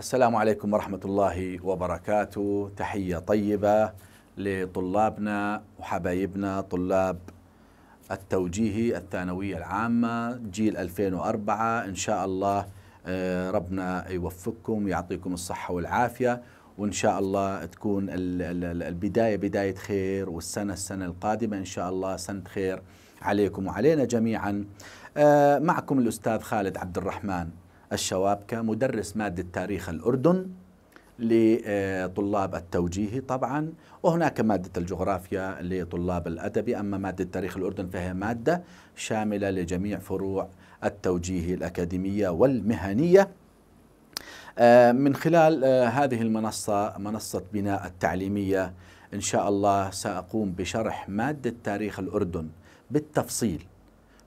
السلام عليكم ورحمة الله وبركاته تحية طيبة لطلابنا وحبايبنا طلاب التوجيهي الثانوية العامة جيل 2004 إن شاء الله آه، ربنا يوفقكم ويعطيكم الصحة والعافية وإن شاء الله تكون البداية بداية خير والسنة السنة القادمة إن شاء الله سنة خير عليكم وعلينا جميعا آه، معكم الأستاذ خالد عبد الرحمن الشوابكة مدرس مادة تاريخ الأردن لطلاب التوجيهي طبعا وهناك مادة الجغرافيا لطلاب الأدبي أما مادة تاريخ الأردن فهي مادة شاملة لجميع فروع التوجيه الأكاديمية والمهنية آه، من خلال آه، هذه المنصة منصة بناء التعليمية إن شاء الله سأقوم بشرح مادة تاريخ الأردن بالتفصيل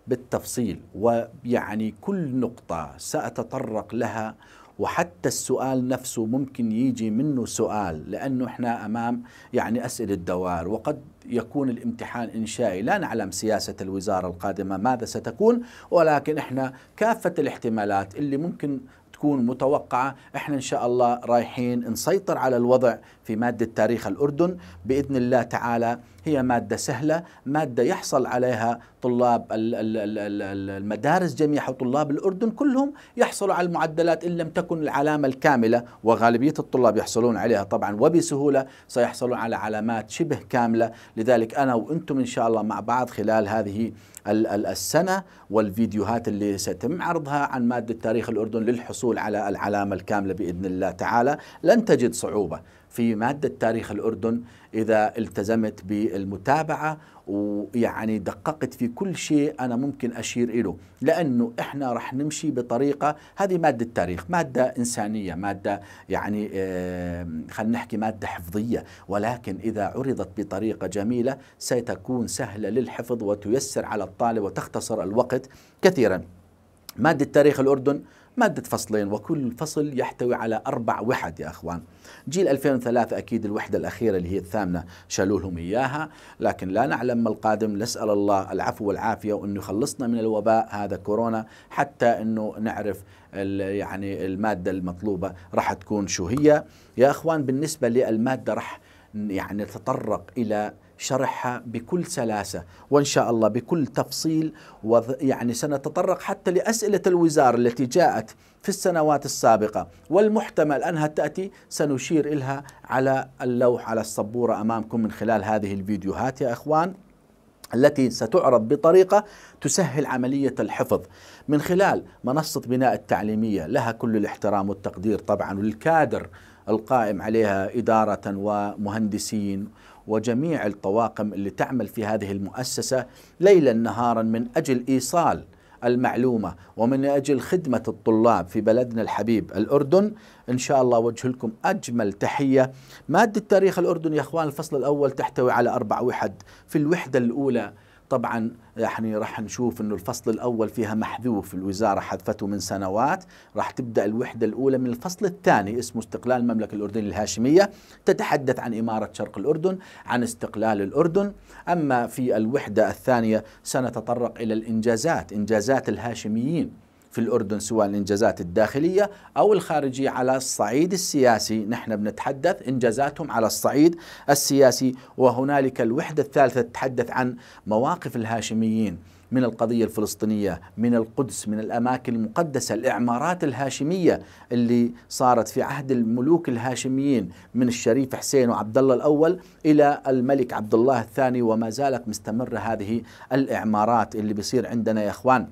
بالتفصيل ويعني كل نقطة سأتطرق لها وحتى السؤال نفسه ممكن يجي منه سؤال لأنه إحنا أمام يعني أسئلة الدوار وقد يكون الامتحان إنشائي لا نعلم سياسة الوزارة القادمة ماذا ستكون ولكن إحنا كافة الاحتمالات اللي ممكن تكون متوقعة احنا ان شاء الله رايحين نسيطر على الوضع في مادة تاريخ الأردن بإذن الله تعالى هي مادة سهلة مادة يحصل عليها طلاب المدارس جميعها وطلاب الأردن كلهم يحصلوا على المعدلات إن لم تكن العلامة الكاملة وغالبية الطلاب يحصلون عليها طبعا وبسهولة سيحصلون على علامات شبه كاملة لذلك أنا وأنتم إن شاء الله مع بعض خلال هذه السنة والفيديوهات اللي سيتم عرضها عن مادة تاريخ الأردن للحصول على العلامة الكاملة بإذن الله تعالى لن تجد صعوبة في مادة تاريخ الأردن إذا التزمت بالمتابعة ويعني دققت في كل شيء أنا ممكن أشير إله لأنه إحنا رح نمشي بطريقة هذه مادة تاريخ مادة إنسانية مادة يعني خلينا نحكي مادة حفظية ولكن إذا عرضت بطريقة جميلة ستكون سهلة للحفظ وتيسر على الطالب وتختصر الوقت كثيرا مادة تاريخ الأردن مادة فصلين وكل فصل يحتوي على أربع وحد يا أخوان جيل 2003 أكيد الوحدة الأخيرة اللي هي الثامنة شالوا لهم إياها لكن لا نعلم ما القادم نسأل الله العفو والعافية وأنه يخلصنا من الوباء هذا كورونا حتى أنه نعرف يعني المادة المطلوبة راح تكون شو هي يا أخوان بالنسبة للمادة راح يعني نتطرق إلى شرحها بكل سلاسة وإن شاء الله بكل تفصيل يعني سنتطرق حتى لأسئلة الوزارة التي جاءت في السنوات السابقة والمحتمل أنها تأتي سنشير إلها على اللوح على السبورة أمامكم من خلال هذه الفيديوهات يا إخوان التي ستعرض بطريقة تسهل عملية الحفظ من خلال منصة بناء التعليمية لها كل الاحترام والتقدير طبعا والكادر القائم عليها إدارة ومهندسين وجميع الطواقم اللي تعمل في هذه المؤسسة ليلا نهارا من أجل إيصال المعلومة ومن أجل خدمة الطلاب في بلدنا الحبيب الأردن إن شاء الله وجه لكم أجمل تحية مادة تاريخ الأردن يا أخوان الفصل الأول تحتوي على أربع وحد في الوحدة الأولى طبعا يعني راح نشوف انه الفصل الاول فيها محذوف الوزاره حذفته من سنوات راح تبدا الوحده الاولى من الفصل الثاني اسمه استقلال المملكه الاردنيه الهاشميه تتحدث عن اماره شرق الاردن عن استقلال الاردن اما في الوحده الثانيه سنتطرق الى الانجازات انجازات الهاشميين في الأردن سواء الإنجازات الداخلية أو الخارجية على الصعيد السياسي نحن بنتحدث إنجازاتهم على الصعيد السياسي وهنالك الوحدة الثالثة تتحدث عن مواقف الهاشميين من القضية الفلسطينية من القدس من الأماكن المقدسة الإعمارات الهاشمية اللي صارت في عهد الملوك الهاشميين من الشريف حسين وعبد الله الأول إلى الملك عبد الله الثاني وما زالت مستمرة هذه الإعمارات اللي بيصير عندنا يا إخوان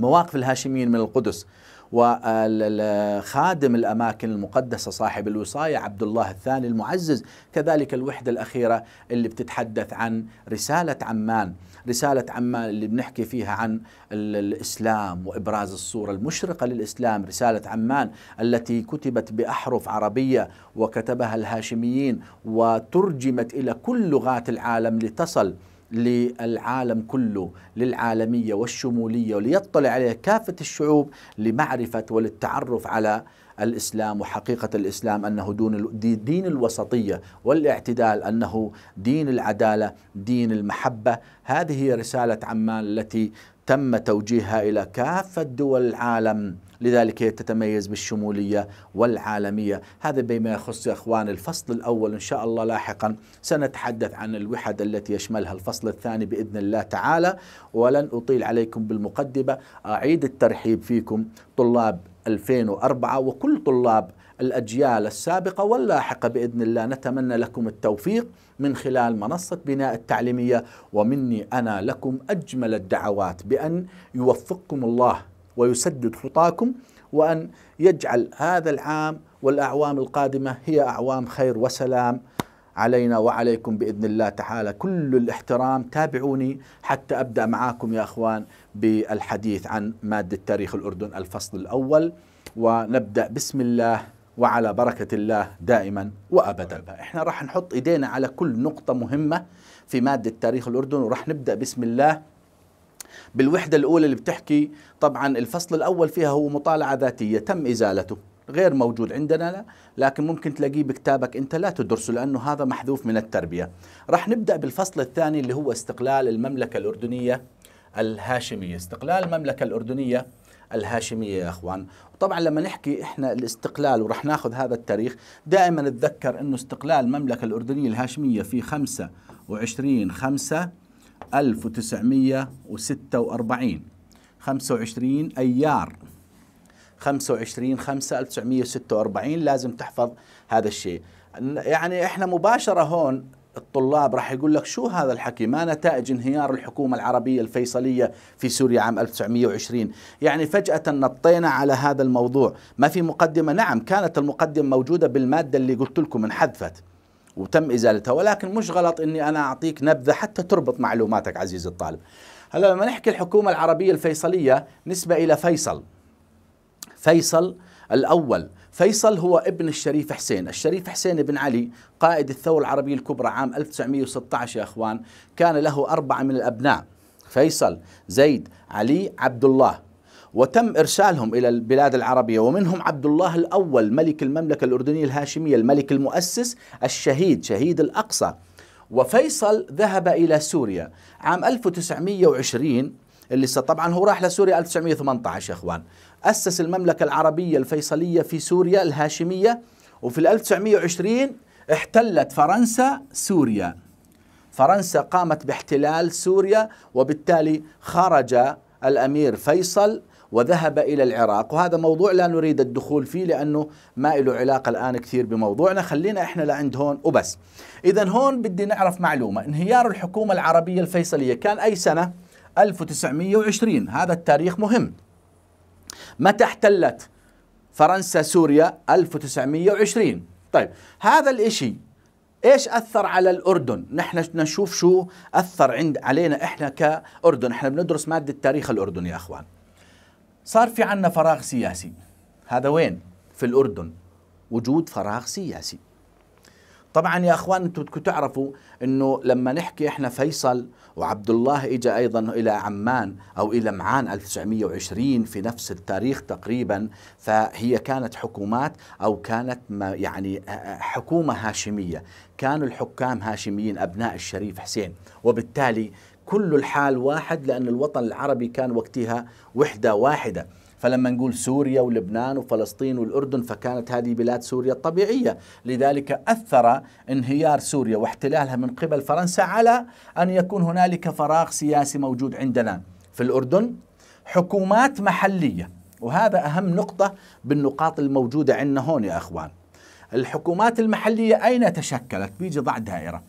مواقف الهاشميين من القدس وخادم الأماكن المقدسة صاحب الوصاية عبد الله الثاني المعزز كذلك الوحدة الأخيرة اللي بتتحدث عن رسالة عمان رسالة عمان اللي بنحكي فيها عن الإسلام وإبراز الصورة المشرقة للإسلام رسالة عمان التي كتبت بأحرف عربية وكتبها الهاشميين وترجمت إلى كل لغات العالم لتصل للعالم كله للعالمية والشمولية وليطلع عليها كافة الشعوب لمعرفة وللتعرف على الإسلام وحقيقة الإسلام أنه دون دين الوسطية والاعتدال أنه دين العدالة دين المحبة هذه هي رسالة عمان التي تم توجيهها إلى كافة دول العالم لذلك هي تتميز بالشمولية والعالمية هذا بما يخص يا أخوان الفصل الأول إن شاء الله لاحقا سنتحدث عن الوحد التي يشملها الفصل الثاني بإذن الله تعالى ولن أطيل عليكم بالمقدمة أعيد الترحيب فيكم طلاب 2004 وكل طلاب الأجيال السابقة واللاحقة بإذن الله نتمنى لكم التوفيق من خلال منصة بناء التعليمية ومني أنا لكم أجمل الدعوات بأن يوفقكم الله ويسدد خطاكم وأن يجعل هذا العام والأعوام القادمة هي أعوام خير وسلام علينا وعليكم بإذن الله تعالى كل الاحترام تابعوني حتى أبدأ معاكم يا أخوان بالحديث عن مادة تاريخ الأردن الفصل الأول ونبدأ بسم الله وعلى بركة الله دائما وأبدا إحنا راح نحط إيدينا على كل نقطة مهمة في مادة تاريخ الأردن وراح نبدأ بسم الله بالوحدة الأولى اللي بتحكي طبعا الفصل الأول فيها هو مطالعة ذاتية تم إزالته غير موجود عندنا لا لكن ممكن تلاقيه بكتابك انت لا تدرسه لانه هذا محذوف من التربيه. راح نبدا بالفصل الثاني اللي هو استقلال المملكه الاردنيه الهاشميه، استقلال المملكه الاردنيه الهاشميه يا اخوان، طبعا لما نحكي احنا الاستقلال وراح ناخذ هذا التاريخ دائما نتذكر انه استقلال المملكه الاردنيه الهاشميه في 25 5 1946 25 أيار 25 5 1946 لازم تحفظ هذا الشيء يعني احنا مباشرة هون الطلاب راح يقول لك شو هذا الحكي ما نتائج انهيار الحكومة العربية الفيصلية في سوريا عام 1920 يعني فجأة نطينا على هذا الموضوع ما في مقدمة نعم كانت المقدمة موجودة بالمادة اللي قلت لكم انحذفت وتم ازالتها ولكن مش غلط اني انا اعطيك نبذه حتى تربط معلوماتك عزيز الطالب. هلا لما نحكي الحكومه العربيه الفيصليه نسبه الى فيصل. فيصل الاول، فيصل هو ابن الشريف حسين، الشريف حسين بن علي قائد الثوره العربيه الكبرى عام 1916 يا اخوان، كان له اربعه من الابناء فيصل، زيد، علي، عبد الله. وتم إرسالهم إلى البلاد العربية ومنهم عبد الله الأول ملك المملكة الأردنية الهاشمية الملك المؤسس الشهيد شهيد الأقصى وفيصل ذهب إلى سوريا عام 1920 اللي طبعا هو راح لسوريا 1918 يا اخوان أسس المملكة العربية الفيصلية في سوريا الهاشمية وفي 1920 احتلت فرنسا سوريا فرنسا قامت باحتلال سوريا وبالتالي خرج الأمير فيصل وذهب إلى العراق وهذا موضوع لا نريد الدخول فيه لأنه ما له علاقة الآن كثير بموضوعنا خلينا إحنا لعند هون وبس إذا هون بدي نعرف معلومة انهيار الحكومة العربية الفيصلية كان أي سنة 1920 هذا التاريخ مهم متى احتلت فرنسا سوريا 1920 طيب هذا الإشي ايش اثر على الاردن نحن نشوف شو اثر عند علينا احنا كاردن احنا بندرس ماده تاريخ الاردن يا اخوان صار في عنا فراغ سياسي هذا وين في الأردن وجود فراغ سياسي طبعا يا اخوان انتم بدكم تعرفوا انه لما نحكي احنا فيصل وعبد الله إجا ايضا الى عمان او الى معان 1920 في نفس التاريخ تقريبا فهي كانت حكومات او كانت ما يعني حكومه هاشميه كانوا الحكام هاشميين ابناء الشريف حسين وبالتالي كل الحال واحد لأن الوطن العربي كان وقتها وحدة واحدة فلما نقول سوريا ولبنان وفلسطين والأردن فكانت هذه بلاد سوريا الطبيعية لذلك أثر انهيار سوريا واحتلالها من قبل فرنسا على أن يكون هنالك فراغ سياسي موجود عندنا في الأردن حكومات محلية وهذا أهم نقطة بالنقاط الموجودة عندنا هون يا أخوان الحكومات المحلية أين تشكلت؟ بيجي ضع دائرة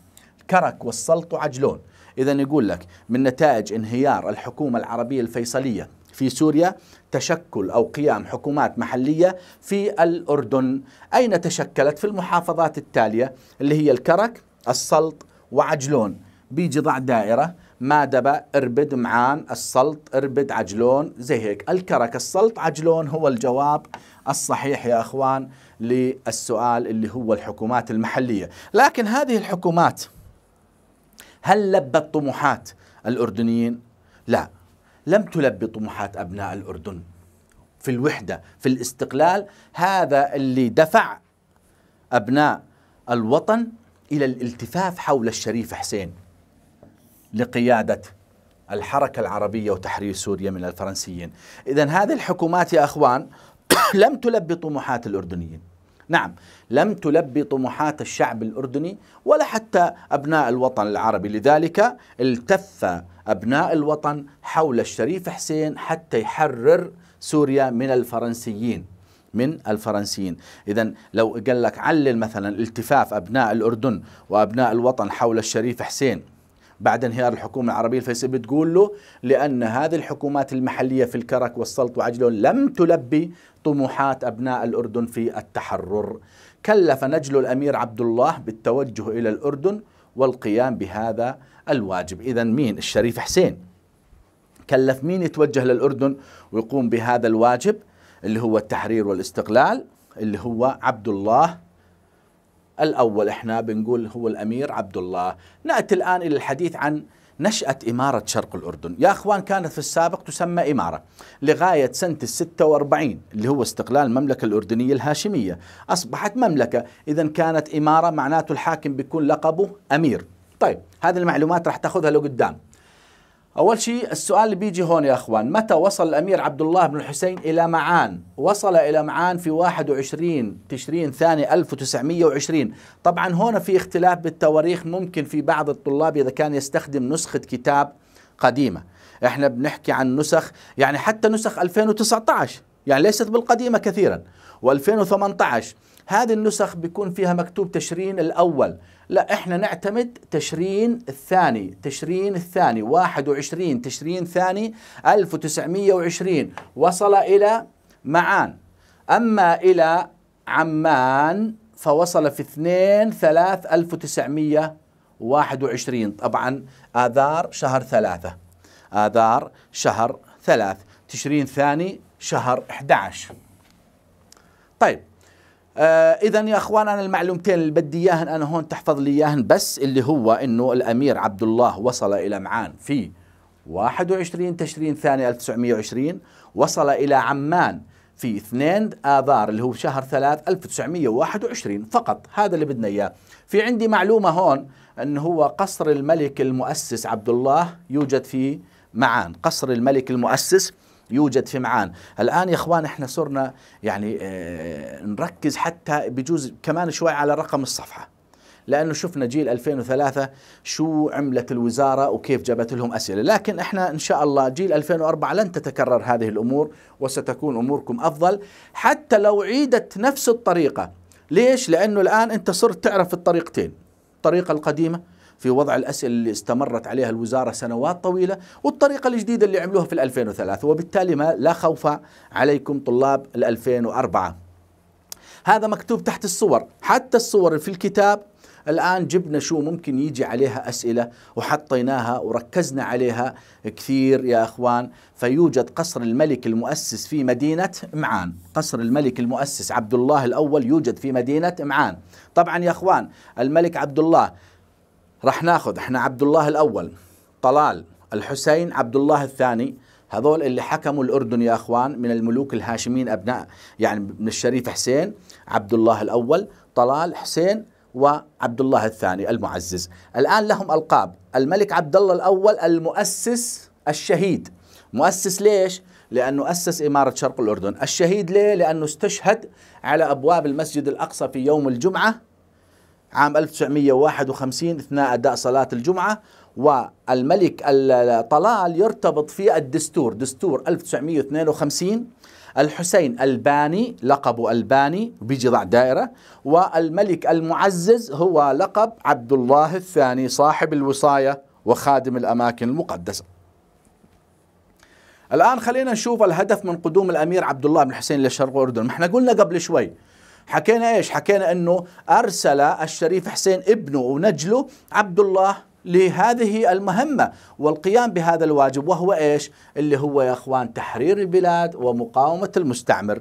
كرك والسلط وعجلون إذا يقول لك من نتائج انهيار الحكومة العربية الفيصلية في سوريا تشكل أو قيام حكومات محلية في الأردن أين تشكلت في المحافظات التالية اللي هي الكرك السلط وعجلون بيجي ضع دائرة مادبة اربد معان السلط اربد عجلون زي هيك الكرك السلط عجلون هو الجواب الصحيح يا أخوان للسؤال اللي هو الحكومات المحلية لكن هذه الحكومات هل لبت طموحات الأردنيين؟ لا لم تلبي طموحات أبناء الأردن في الوحدة في الاستقلال هذا اللي دفع أبناء الوطن إلى الالتفاف حول الشريف حسين لقيادة الحركة العربية وتحرير سوريا من الفرنسيين إذا هذه الحكومات يا أخوان لم تلبي طموحات الأردنيين نعم لم تلبي طموحات الشعب الأردني ولا حتى أبناء الوطن العربي لذلك التف أبناء الوطن حول الشريف حسين حتى يحرر سوريا من الفرنسيين من الفرنسيين إذا لو قال لك علل مثلا التفاف أبناء الأردن وأبناء الوطن حول الشريف حسين بعد انهيار الحكومة العربية الفيصلية بتقول له لأن هذه الحكومات المحلية في الكرك والسلط وعجلون لم تلبي طموحات أبناء الأردن في التحرر كلف نجل الأمير عبد الله بالتوجه إلى الأردن والقيام بهذا الواجب إذا مين الشريف حسين كلف مين يتوجه للأردن ويقوم بهذا الواجب اللي هو التحرير والاستقلال اللي هو عبد الله الأول إحنا بنقول هو الأمير عبد الله نأتي الآن إلى الحديث عن نشأة إمارة شرق الأردن يا أخوان كانت في السابق تسمى إمارة لغاية سنة الستة وأربعين اللي هو استقلال المملكة الأردنية الهاشمية أصبحت مملكة إذا كانت إمارة معناته الحاكم بيكون لقبه أمير طيب هذه المعلومات راح تاخذها لقدام أول شيء السؤال اللي بيجي هون يا أخوان متى وصل الأمير عبد الله بن الحسين إلى معان وصل إلى معان في 21 تشرين ثاني 1920 طبعا هون في اختلاف بالتواريخ ممكن في بعض الطلاب إذا كان يستخدم نسخة كتاب قديمة احنا بنحكي عن نسخ يعني حتى نسخ 2019 يعني ليست بالقديمة كثيرا و2018 هذه النسخ بيكون فيها مكتوب تشرين الأول لا إحنا نعتمد تشرين الثاني تشرين الثاني 21 تشرين ثاني 1920 وصل إلى معان أما إلى عمان فوصل في 2 3 1921 طبعا آذار شهر ثلاثة آذار شهر ثلاث تشرين ثاني شهر 11 طيب آه اذا يا اخوان انا المعلومتين اللي بدي اياهن انا هون تحفظ لي اياهن بس اللي هو انه الامير عبد الله وصل الى معان في 21 تشرين ثاني 1920 وصل الى عمان في 2 آذار اللي هو شهر 3 1921 فقط هذا اللي بدنا إياه في عندي معلومة هون أن هو قصر الملك المؤسس عبد الله يوجد في معان قصر الملك المؤسس يوجد في معان الآن يا إخوان إحنا صرنا يعني آه، نركز حتى بجوز كمان شوي على رقم الصفحة لانه شفنا جيل 2003 شو عملت الوزاره وكيف جابت لهم اسئله، لكن احنا ان شاء الله جيل 2004 لن تتكرر هذه الامور وستكون اموركم افضل حتى لو عيدت نفس الطريقه، ليش؟ لانه الان انت صرت تعرف الطريقتين، الطريقه القديمه في وضع الأسئلة اللي استمرت عليها الوزارة سنوات طويلة والطريقة الجديدة اللي عملوها في 2003 وبالتالي ما لا خوف عليكم طلاب 2004 هذا مكتوب تحت الصور حتى الصور في الكتاب الآن جبنا شو ممكن يجي عليها أسئلة وحطيناها وركزنا عليها كثير يا أخوان فيوجد قصر الملك المؤسس في مدينة معان قصر الملك المؤسس عبد الله الأول يوجد في مدينة معان طبعا يا أخوان الملك عبد الله رح ناخذ احنا عبد الله الاول طلال الحسين عبد الله الثاني هذول اللي حكموا الأردن يا أخوان من الملوك الهاشميين أبناء يعني من الشريف حسين عبد الله الأول طلال حسين وعبد الله الثاني المعزز الآن لهم ألقاب الملك عبد الله الأول المؤسس الشهيد مؤسس ليش؟ لأنه أسس إمارة شرق الأردن الشهيد ليه؟ لأنه استشهد على أبواب المسجد الأقصى في يوم الجمعة عام 1951 اثناء اداء صلاه الجمعه والملك طلال يرتبط في الدستور دستور 1952 الحسين الباني لقبه الباني بيجي ضع دائرة والملك المعزز هو لقب عبد الله الثاني صاحب الوصاية وخادم الأماكن المقدسة الآن خلينا نشوف الهدف من قدوم الأمير عبد الله بن حسين للشرق الأردن ما احنا قلنا قبل شوي حكينا ايش حكينا انه ارسل الشريف حسين ابنه ونجله عبد الله لهذه المهمة والقيام بهذا الواجب وهو ايش اللي هو يا اخوان تحرير البلاد ومقاومة المستعمر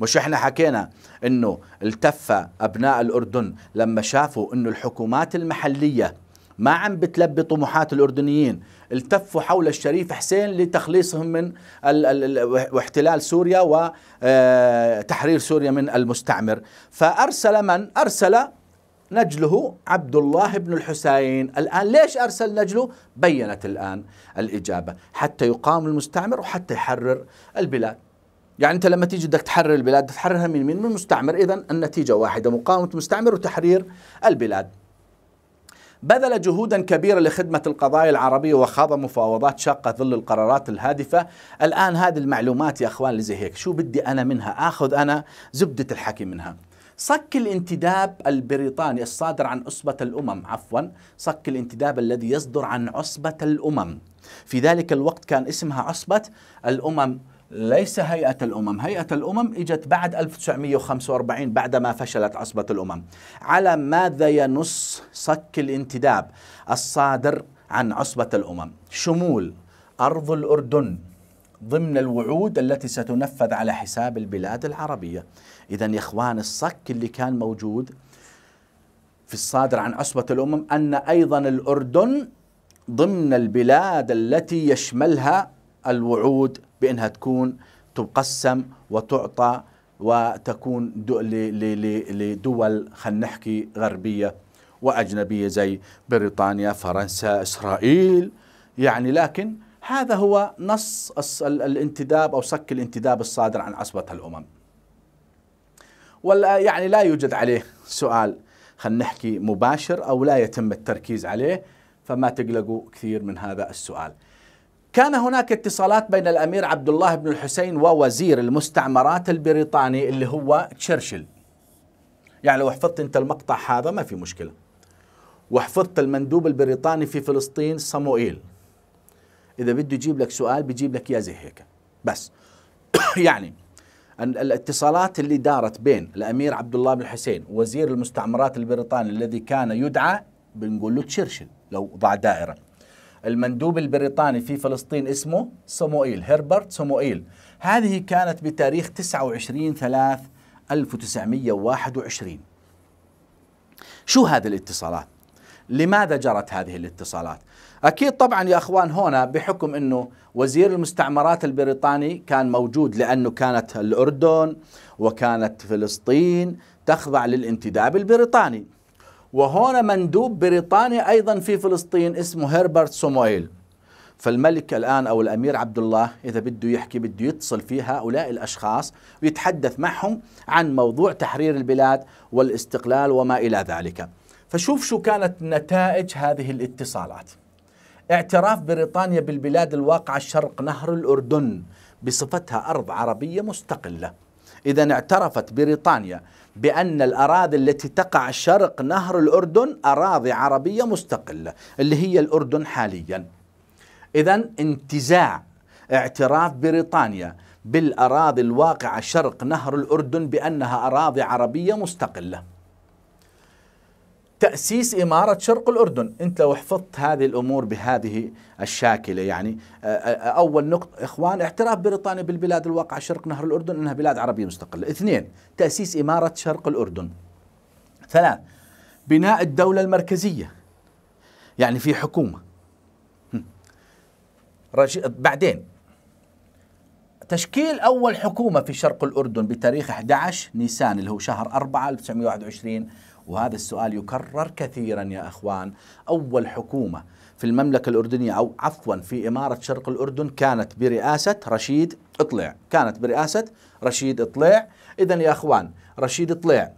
مش احنا حكينا انه التف ابناء الاردن لما شافوا انه الحكومات المحليه ما عم بتلبي طموحات الاردنيين التفوا حول الشريف حسين لتخليصهم من ال ال واحتلال سوريا وتحرير آه، سوريا من المستعمر فأرسل من أرسل نجله عبد الله بن الحسين الآن ليش أرسل نجله بينت الآن الإجابة حتى يقام المستعمر وحتى يحرر البلاد يعني انت لما تيجي بدك تحرر البلاد تحررها من مين من المستعمر اذا النتيجه واحده مقاومه مستعمر وتحرير البلاد بذل جهودا كبيرة لخدمة القضايا العربية وخاض مفاوضات شاقة ظل القرارات الهادفة الآن هذه المعلومات يا أخوان زي هيك شو بدي أنا منها أخذ أنا زبدة الحكي منها صك الانتداب البريطاني الصادر عن عصبة الأمم عفوا صك الانتداب الذي يصدر عن عصبة الأمم في ذلك الوقت كان اسمها عصبة الأمم ليس هيئة الأمم هيئة الأمم إجت بعد 1945 بعدما فشلت عصبة الأمم على ماذا ينص صك الانتداب الصادر عن عصبة الأمم شمول أرض الأردن ضمن الوعود التي ستنفذ على حساب البلاد العربية إذا يا إخوان الصك اللي كان موجود في الصادر عن عصبة الأمم أن أيضا الأردن ضمن البلاد التي يشملها الوعود بأنها تكون تقسم وتعطى وتكون لدول خلينا نحكي غربية وأجنبية زي بريطانيا فرنسا إسرائيل يعني لكن هذا هو نص الانتداب أو صك الانتداب الصادر عن عصبة الأمم ولا يعني لا يوجد عليه سؤال خلينا نحكي مباشر أو لا يتم التركيز عليه فما تقلقوا كثير من هذا السؤال كان هناك اتصالات بين الامير عبد الله بن الحسين ووزير المستعمرات البريطاني اللي هو تشرشل. يعني لو حفظت انت المقطع هذا ما في مشكله. وحفظت المندوب البريطاني في فلسطين صموئيل. اذا بده يجيب لك سؤال بيجيب لك اياه زي هيك بس. يعني الاتصالات اللي دارت بين الامير عبد الله بن الحسين ووزير المستعمرات البريطاني الذي كان يدعى بنقول له تشرشل لو ضع دائره. المندوب البريطاني في فلسطين اسمه سموئيل هربرت سموئيل هذه كانت بتاريخ 29 3 1921 شو هذه الاتصالات؟ لماذا جرت هذه الاتصالات؟ أكيد طبعا يا أخوان هنا بحكم أنه وزير المستعمرات البريطاني كان موجود لأنه كانت الأردن وكانت فلسطين تخضع للانتداب البريطاني وهنا مندوب بريطاني أيضا في فلسطين اسمه هربرت سومويل فالملك الآن أو الأمير عبد الله إذا بده يحكي بده يتصل في هؤلاء الأشخاص ويتحدث معهم عن موضوع تحرير البلاد والاستقلال وما إلى ذلك فشوف شو كانت نتائج هذه الاتصالات اعتراف بريطانيا بالبلاد الواقعة شرق نهر الأردن بصفتها أرض عربية مستقلة إذا اعترفت بريطانيا بأن الأراضي التي تقع شرق نهر الأردن أراضي عربية مستقلة اللي هي الأردن حاليا إذا انتزاع اعتراف بريطانيا بالأراضي الواقعة شرق نهر الأردن بأنها أراضي عربية مستقلة تأسيس إمارة شرق الأردن أنت لو حفظت هذه الأمور بهذه الشاكلة يعني أول نقطة إخوان اعتراف بريطانيا بالبلاد الواقعة شرق نهر الأردن أنها بلاد عربية مستقلة اثنين تأسيس إمارة شرق الأردن ثلاث بناء الدولة المركزية يعني في حكومة بعدين تشكيل أول حكومة في شرق الأردن بتاريخ 11 نيسان اللي هو شهر 4 1921 وهذا السؤال يكرر كثيرا يا اخوان اول حكومه في المملكه الاردنيه او عفوا في اماره شرق الاردن كانت برئاسه رشيد اطلع كانت برئاسه رشيد اطلع اذا يا اخوان رشيد اطلع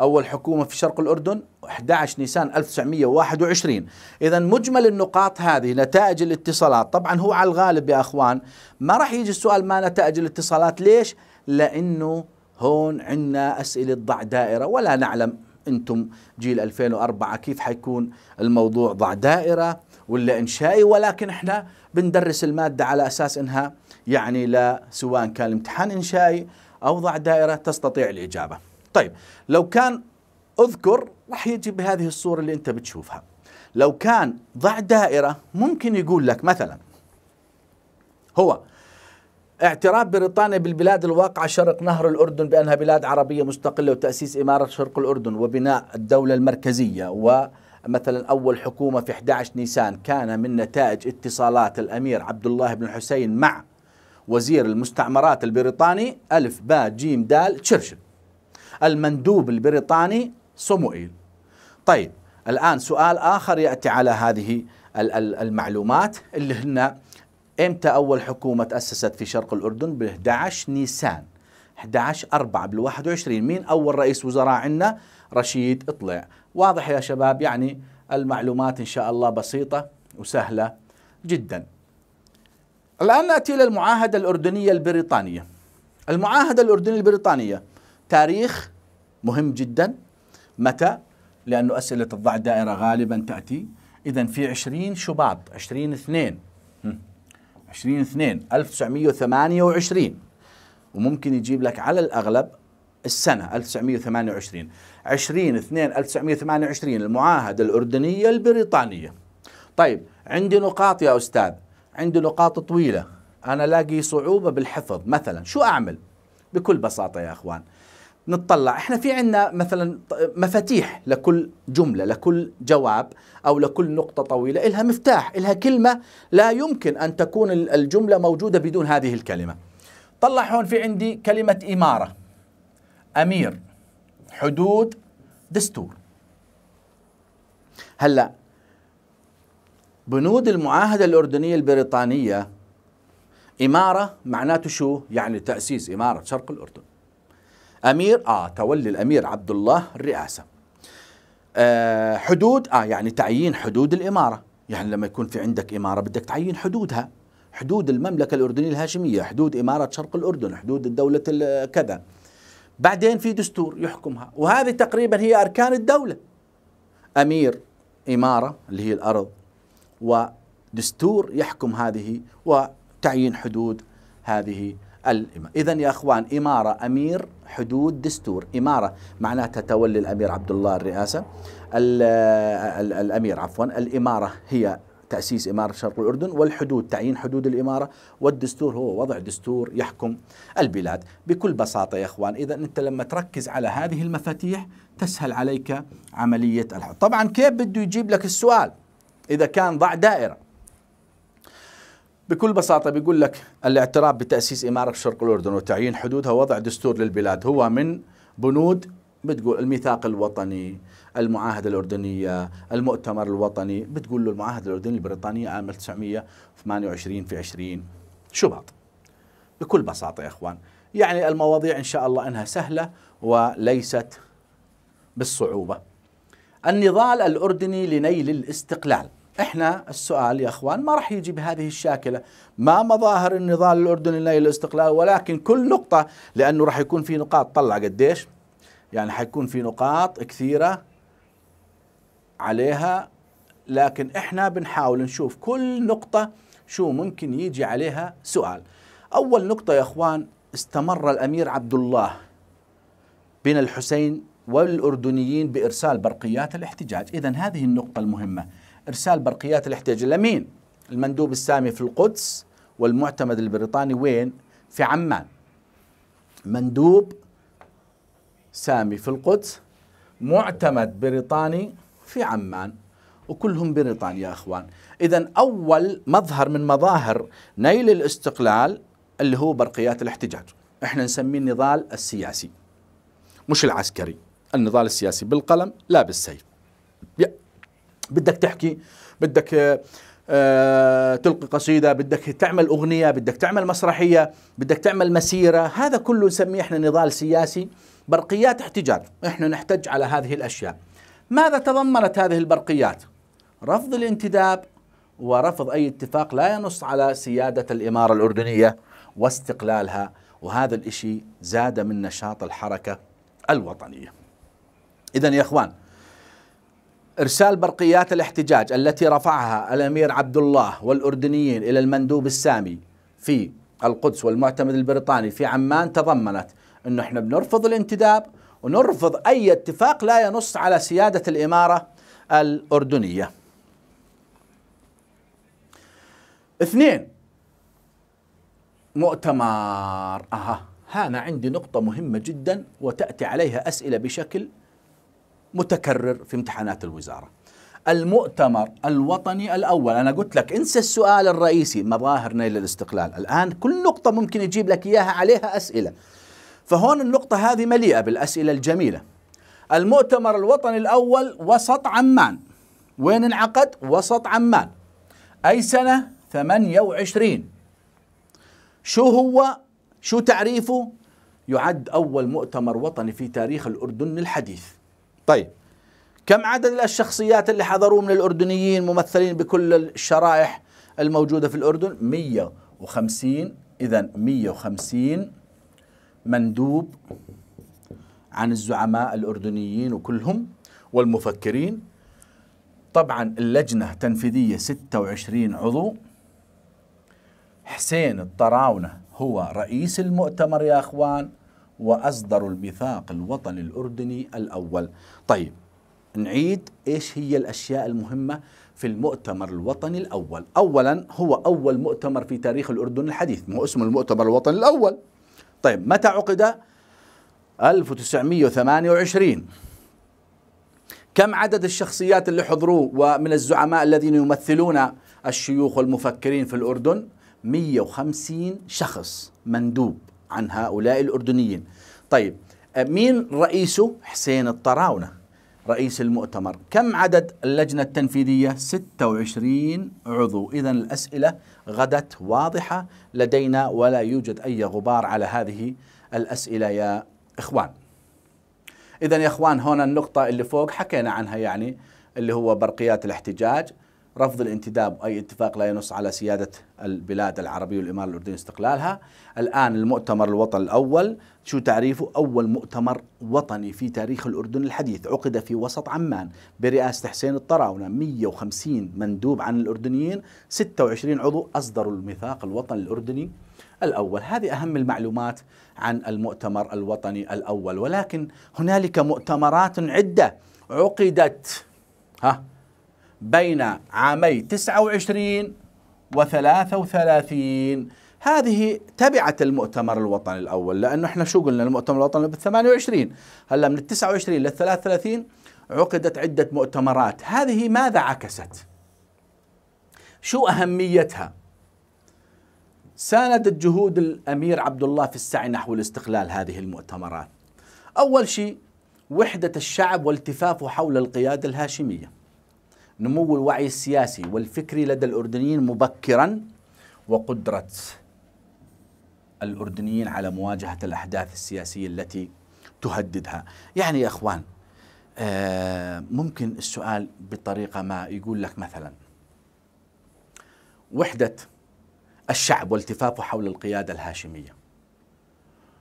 أول حكومة في شرق الأردن 11 نيسان 1921 إذا مجمل النقاط هذه نتائج الاتصالات طبعا هو على الغالب يا أخوان ما راح يجي السؤال ما نتائج الاتصالات ليش؟ لأنه هون عندنا أسئلة ضع دائرة ولا نعلم انتم جيل 2004 كيف حيكون الموضوع ضع دائره ولا انشائي ولكن احنا بندرس الماده على اساس انها يعني لا سواء كان الامتحان انشائي او ضع دائره تستطيع الاجابه. طيب لو كان اذكر راح يجي بهذه الصوره اللي انت بتشوفها. لو كان ضع دائره ممكن يقول لك مثلا هو اعتراف بريطانيا بالبلاد الواقعة شرق نهر الأردن بأنها بلاد عربية مستقلة وتأسيس إمارة شرق الأردن وبناء الدولة المركزية ومثلا أول حكومة في 11 نيسان كان من نتائج اتصالات الأمير عبد الله بن حسين مع وزير المستعمرات البريطاني ألف با جيم دال تشرشل المندوب البريطاني صموئيل طيب الآن سؤال آخر يأتي على هذه المعلومات اللي هن امتى اول حكومه تاسست في شرق الاردن ب 11 نيسان 11 4 بال 21 مين اول رئيس وزراء عندنا رشيد اطلع واضح يا شباب يعني المعلومات ان شاء الله بسيطه وسهله جدا الان ناتي الى المعاهده الاردنيه البريطانيه المعاهده الاردنيه البريطانيه تاريخ مهم جدا متى لانه اسئله الضع دائره غالبا تاتي اذا في 20 شباط 20 2 20 2 1928 وممكن يجيب لك على الأغلب السنة 1928 20 2 1928 المعاهدة الأردنية البريطانية طيب عندي نقاط يا أستاذ عندي نقاط طويلة أنا لاقي صعوبة بالحفظ مثلا شو أعمل بكل بساطة يا أخوان نطلع احنا في عندنا مثلا مفاتيح لكل جملة لكل جواب أو لكل نقطة طويلة إلها مفتاح إلها كلمة لا يمكن أن تكون الجملة موجودة بدون هذه الكلمة طلع هون في عندي كلمة إمارة أمير حدود دستور هلا بنود المعاهدة الأردنية البريطانية إمارة معناته شو؟ يعني تأسيس إمارة شرق الأردن امير اه تولي الامير عبد الله الرئاسه آه حدود اه يعني تعيين حدود الاماره يعني لما يكون في عندك اماره بدك تعيين حدودها حدود المملكه الاردنيه الهاشميه حدود اماره شرق الاردن حدود الدوله كذا بعدين في دستور يحكمها وهذه تقريبا هي اركان الدوله امير اماره اللي هي الارض ودستور يحكم هذه وتعيين حدود هذه إذا يا أخوان إمارة أمير حدود دستور إمارة معناتها تولي الأمير عبد الله الرئاسة الـ الـ الأمير عفوا الإمارة هي تأسيس إمارة شرق الأردن والحدود تعيين حدود الإمارة والدستور هو وضع دستور يحكم البلاد بكل بساطة يا إخوان إذا أنت لما تركز على هذه المفاتيح تسهل عليك عملية الحد طبعا كيف بده يجيب لك السؤال إذا كان ضع دائرة بكل بساطة بيقول لك الاعتراف بتأسيس إمارة شرق الأردن وتعيين حدودها ووضع دستور للبلاد هو من بنود بتقول الميثاق الوطني المعاهدة الأردنية المؤتمر الوطني بتقول له المعاهدة الأردنية البريطانية عام 1928 في 20 شباط بكل بساطة يا أخوان يعني المواضيع إن شاء الله أنها سهلة وليست بالصعوبة النضال الأردني لنيل الاستقلال احنا السؤال يا اخوان ما راح يجي بهذه الشاكله، ما مظاهر النضال الاردني لنيل الاستقلال ولكن كل نقطه لانه راح يكون في نقاط طلع قديش؟ يعني حيكون في نقاط كثيره عليها لكن احنا بنحاول نشوف كل نقطه شو ممكن يجي عليها سؤال. اول نقطه يا اخوان استمر الامير عبد الله بن الحسين والاردنيين بارسال برقيات الاحتجاج، اذا هذه النقطه المهمه. إرسال برقيات الاحتياج لمين؟ المندوب السامي في القدس والمعتمد البريطاني وين؟ في عمان مندوب سامي في القدس معتمد بريطاني في عمان وكلهم بريطانيا يا اخوان اذا اول مظهر من مظاهر نيل الاستقلال اللي هو برقيات الاحتجاج احنا نسميه النضال السياسي مش العسكري النضال السياسي بالقلم لا بالسيف بدك تحكي بدك آه، آه، تلقي قصيده بدك تعمل اغنيه بدك تعمل مسرحيه بدك تعمل مسيره هذا كله نسميه احنا نضال سياسي برقيات احتجاج احنا نحتج على هذه الاشياء ماذا تضمنت هذه البرقيات رفض الانتداب ورفض اي اتفاق لا ينص على سياده الاماره الاردنيه واستقلالها وهذا الاشي زاد من نشاط الحركه الوطنيه اذا يا اخوان إرسال برقيات الاحتجاج التي رفعها الأمير عبد الله والأردنيين إلى المندوب السامي في القدس والمعتمد البريطاني في عمان تضمنت أنه إحنا بنرفض الانتداب ونرفض أي اتفاق لا ينص على سيادة الإمارة الأردنية اثنين مؤتمر أها هنا عندي نقطة مهمة جدا وتأتي عليها أسئلة بشكل متكرر في امتحانات الوزارة المؤتمر الوطني الأول أنا قلت لك انسى السؤال الرئيسي مظاهر نيل الاستقلال الآن كل نقطة ممكن يجيب لك إياها عليها أسئلة فهون النقطة هذه مليئة بالأسئلة الجميلة المؤتمر الوطني الأول وسط عمان وين انعقد؟ وسط عمان أي سنة؟ 28 شو هو؟ شو تعريفه؟ يعد أول مؤتمر وطني في تاريخ الأردن الحديث طيب كم عدد الشخصيات اللي حضروا من الأردنيين ممثلين بكل الشرائح الموجودة في الأردن 150 إذا 150 مندوب عن الزعماء الأردنيين وكلهم والمفكرين طبعا اللجنة تنفيذية 26 عضو حسين الطراونة هو رئيس المؤتمر يا أخوان وأصدروا الميثاق الوطني الأردني الأول طيب نعيد إيش هي الأشياء المهمة في المؤتمر الوطني الأول أولا هو أول مؤتمر في تاريخ الأردن الحديث مو اسمه المؤتمر الوطني الأول طيب متى عقد 1928 كم عدد الشخصيات اللي حضروه ومن الزعماء الذين يمثلون الشيوخ والمفكرين في الأردن 150 شخص مندوب عن هؤلاء الأردنيين طيب مين رئيسه؟ حسين الطراونة رئيس المؤتمر كم عدد اللجنة التنفيذية؟ 26 عضو إذا الأسئلة غدت واضحة لدينا ولا يوجد أي غبار على هذه الأسئلة يا إخوان إذا يا إخوان هنا النقطة اللي فوق حكينا عنها يعني اللي هو برقيات الاحتجاج رفض الانتداب أي اتفاق لا ينص على سيادة البلاد العربية والإمارة الأردنية استقلالها الآن المؤتمر الوطني الأول شو تعريفه أول مؤتمر وطني في تاريخ الأردن الحديث عقد في وسط عمان برئاسة حسين الطراونة 150 مندوب عن الأردنيين 26 عضو أصدروا الميثاق الوطني الأردني الأول هذه أهم المعلومات عن المؤتمر الوطني الأول ولكن هنالك مؤتمرات عدة عقدت ها بين عامي 29 و 33 هذه تبعت المؤتمر الوطني الأول لأنه احنا شو قلنا المؤتمر الوطني بال 28 هلا من ال 29 لل 33 عقدت عدة مؤتمرات هذه ماذا عكست؟ شو أهميتها؟ ساندت جهود الأمير عبد الله في السعي نحو الاستقلال هذه المؤتمرات أول شيء وحدة الشعب والتفافه حول القيادة الهاشمية نمو الوعي السياسي والفكري لدى الأردنيين مبكرا وقدرة الأردنيين على مواجهة الأحداث السياسية التي تهددها يعني يا أخوان آه، ممكن السؤال بطريقة ما يقول لك مثلا وحدة الشعب والتفافه حول القيادة الهاشمية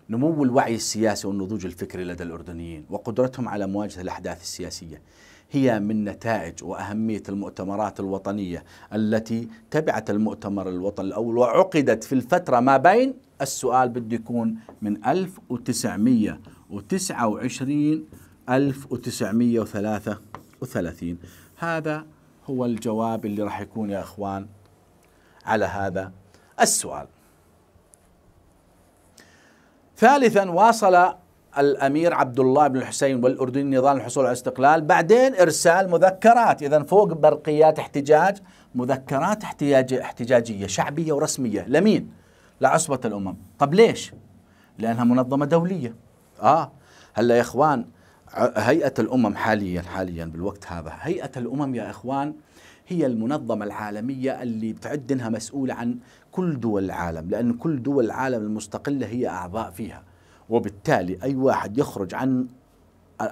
نمو الوعي السياسي والنضوج الفكري لدى الأردنيين وقدرتهم على مواجهة الأحداث السياسية هي من نتائج وأهمية المؤتمرات الوطنية التي تبعت المؤتمر الوطني الأول وعقدت في الفترة ما بين السؤال بده يكون من 1929 1933 هذا هو الجواب اللي راح يكون يا اخوان على هذا السؤال ثالثا واصل الامير عبد الله بن الحسين والاردني نظام الحصول على الاستقلال بعدين ارسال مذكرات اذا فوق برقيات احتجاج مذكرات احتجاج احتجاجيه شعبيه ورسميه لمين لعصبه الامم طب ليش لانها منظمه دوليه اه هلا يا اخوان هيئه الامم حاليا حاليا بالوقت هذا هيئه الامم يا اخوان هي المنظمة العالمية اللي بتعد انها مسؤولة عن كل دول العالم لأن كل دول العالم المستقلة هي أعضاء فيها وبالتالي أي واحد يخرج عن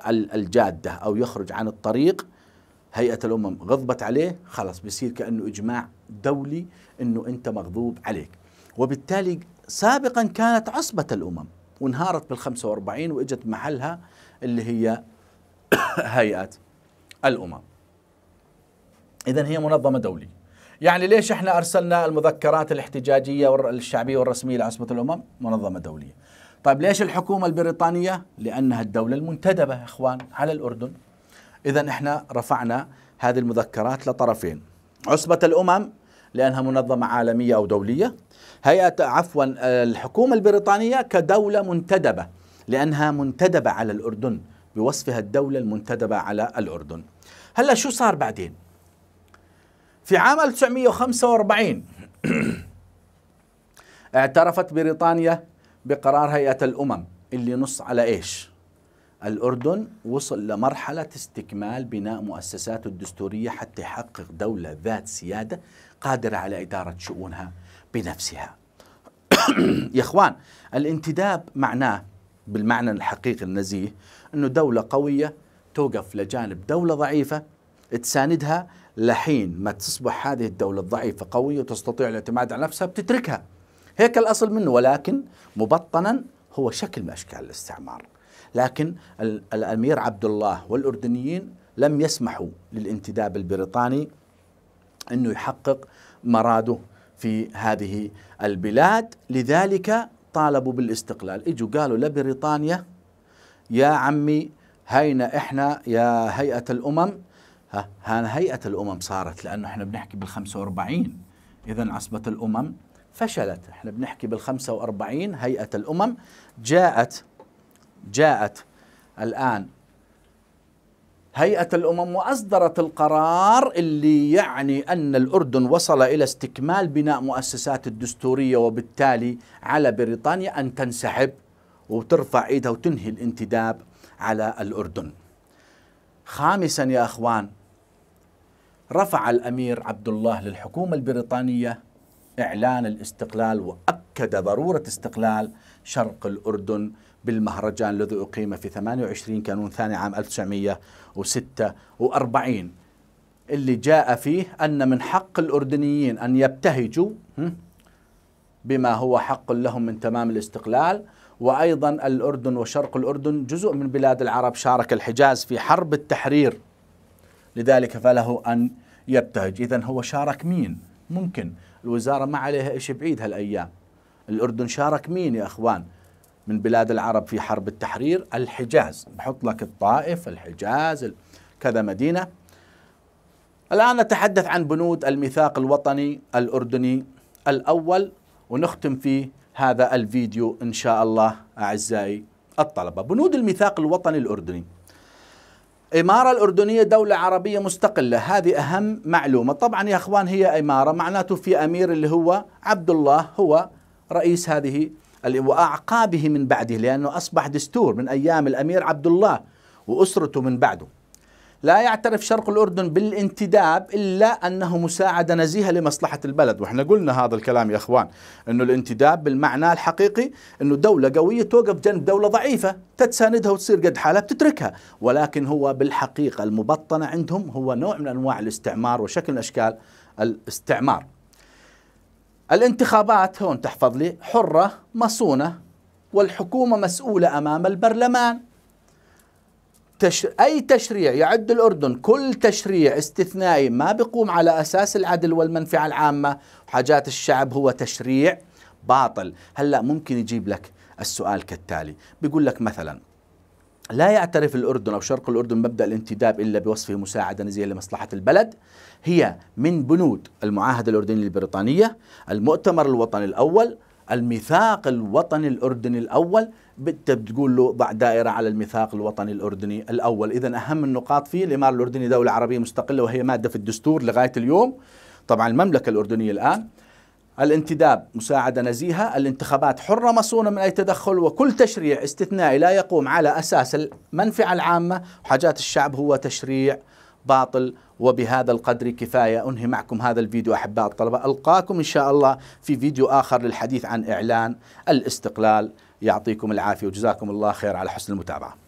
الجادة أو يخرج عن الطريق هيئة الأمم غضبت عليه خلاص بيصير كأنه إجماع دولي أنه أنت مغضوب عليك وبالتالي سابقا كانت عصبة الأمم وانهارت بال 45 واجت محلها اللي هي هيئة الأمم إذا هي منظمة دولية يعني ليش احنا ارسلنا المذكرات الاحتجاجيه الشعبيه والرسميه لعصبه الامم؟ منظمه دوليه. طيب ليش الحكومة البريطانية؟ لأنها الدولة المنتدبة يا إخوان على الأردن إذا إحنا رفعنا هذه المذكرات لطرفين عصبة الأمم لأنها منظمة عالمية أو دولية هيئة عفوا الحكومة البريطانية كدولة منتدبة لأنها منتدبة على الأردن بوصفها الدولة المنتدبة على الأردن هلا شو صار بعدين في عام 1945 اعترفت بريطانيا بقرار هيئة الأمم اللي نص على إيش الأردن وصل لمرحلة استكمال بناء مؤسساته الدستورية حتى يحقق دولة ذات سيادة قادرة على إدارة شؤونها بنفسها يا إخوان الانتداب معناه بالمعنى الحقيقي النزيه أنه دولة قوية توقف لجانب دولة ضعيفة تساندها لحين ما تصبح هذه الدولة الضعيفة قوية وتستطيع الاعتماد على نفسها بتتركها هيك الأصل منه ولكن مبطنا هو شكل من أشكال الاستعمار لكن الأمير عبد الله والأردنيين لم يسمحوا للانتداب البريطاني أنه يحقق مراده في هذه البلاد لذلك طالبوا بالاستقلال اجوا قالوا لبريطانيا يا عمي هينا احنا يا هيئة الأمم ها هيئة الأمم صارت لأنه احنا بنحكي بال 45 إذا عصبة الأمم فشلت احنا بنحكي بال45 هيئة الأمم جاءت جاءت الآن هيئة الأمم وأصدرت القرار اللي يعني أن الأردن وصل إلى استكمال بناء مؤسسات الدستورية وبالتالي على بريطانيا أن تنسحب وترفع إيدها وتنهي الانتداب على الأردن خامسا يا أخوان رفع الأمير عبد الله للحكومة البريطانية إعلان الاستقلال وأكد ضرورة استقلال شرق الأردن بالمهرجان الذي أقيم في 28 كانون ثاني عام 1946 اللي جاء فيه أن من حق الأردنيين أن يبتهجوا بما هو حق لهم من تمام الاستقلال وأيضا الأردن وشرق الأردن جزء من بلاد العرب شارك الحجاز في حرب التحرير لذلك فله أن يبتهج إذا هو شارك مين ممكن الوزارة ما عليها إيش بعيد هالأيام الأردن شارك مين يا أخوان من بلاد العرب في حرب التحرير الحجاز نحط لك الطائف الحجاز كذا مدينة الآن نتحدث عن بنود الميثاق الوطني الأردني الأول ونختم في هذا الفيديو إن شاء الله أعزائي الطلبة بنود الميثاق الوطني الأردني إمارة الأردنية دولة عربية مستقلة هذه أهم معلومة طبعا يا أخوان هي إمارة معناته في أمير اللي هو عبد الله هو رئيس هذه وأعقابه من بعده لأنه أصبح دستور من أيام الأمير عبد الله وأسرته من بعده لا يعترف شرق الأردن بالانتداب إلا أنه مساعدة نزيهة لمصلحة البلد وإحنا قلنا هذا الكلام يا أخوان أنه الانتداب بالمعنى الحقيقي أنه دولة قوية توقف جنب دولة ضعيفة تتساندها وتصير قد حالها بتتركها ولكن هو بالحقيقة المبطنة عندهم هو نوع من أنواع الاستعمار وشكل من أشكال الاستعمار الانتخابات هون تحفظ لي حرة مصونة والحكومة مسؤولة أمام البرلمان تش... أي تشريع يعد الأردن كل تشريع استثنائي ما بيقوم على أساس العدل والمنفعة العامة وحاجات الشعب هو تشريع باطل هلأ ممكن يجيب لك السؤال كالتالي بيقول لك مثلا لا يعترف الأردن أو شرق الأردن مبدأ الانتداب إلا بوصفه مساعدة نزيهة لمصلحة البلد هي من بنود المعاهدة الأردنية البريطانية المؤتمر الوطني الأول الميثاق الوطني الأردني الأول بتقول له ضع دائرة على الميثاق الوطني الأردني الأول إذا أهم النقاط فيه الإمارة الأردنية دولة عربية مستقلة وهي مادة في الدستور لغاية اليوم طبعا المملكة الأردنية الآن الانتداب مساعدة نزيهة الانتخابات حرة مصونة من أي تدخل وكل تشريع استثنائي لا يقوم على أساس المنفعة العامة وحاجات الشعب هو تشريع باطل وبهذا القدر كفاية أنهي معكم هذا الفيديو أحباء الطلبة ألقاكم إن شاء الله في فيديو آخر للحديث عن إعلان الاستقلال يعطيكم العافية وجزاكم الله خير على حسن المتابعة